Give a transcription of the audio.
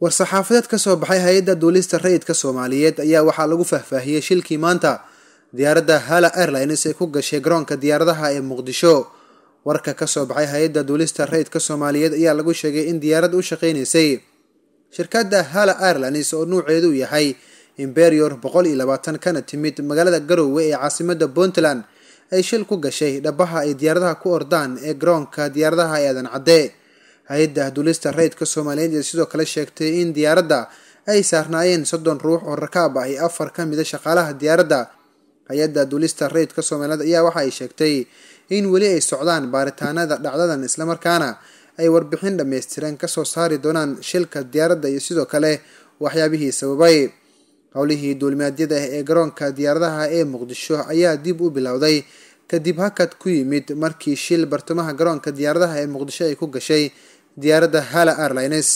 war-saxaafadeed ka soo baxay hay-adda duulista rayidka soomaaliyeed ayaa waxaa lagu faahfaahiyey shilkii maanta diyaaradda hala airlines ee ku gashay garoonka diyaaradaha ee muqdisho warka ka soo baxay hay-adda duulista rayidka soomaaliyeed ayaa lagu sheegay in diyaarad u shaqaynaysay shirkadda hala airlines oo nuuceedu yahay imberior boqol iyo labaatan kana timid magaalada garoowe ee caasimada puntland ay shil ku gashay dhabaha ay diyaaradaha ku ordaan ee garoonka diyaaradaha ee adan cadde hay-adda ahdulista rayidka soomaaliyeed ee sidoo kale sheegtay in diyaaradda ay saarnaayeen soddon ruux oo rakaab ah iyo afar ka mid a ah shaqaalaha diyaaradda hay-adda ahdulista rayidka soomaaliyeed ayaa waxa ay sheegtay in weli ay socdaan baaritaanada dhacdadan islamarkaana ay warbixin dhammaystiran kasoo saari doonaan shilka diyaaradda iyo sidoo kale waxyaabihii sababay howlihii duulimaadyada ah ee garoonka diyaaradaha ee muqdisho ayaa dib u bilowday kadib hakad ku yimid markii shil bartamaha garoonka diyaaradaha ee muqdisho ay ku gashay diyaaradda hala airlines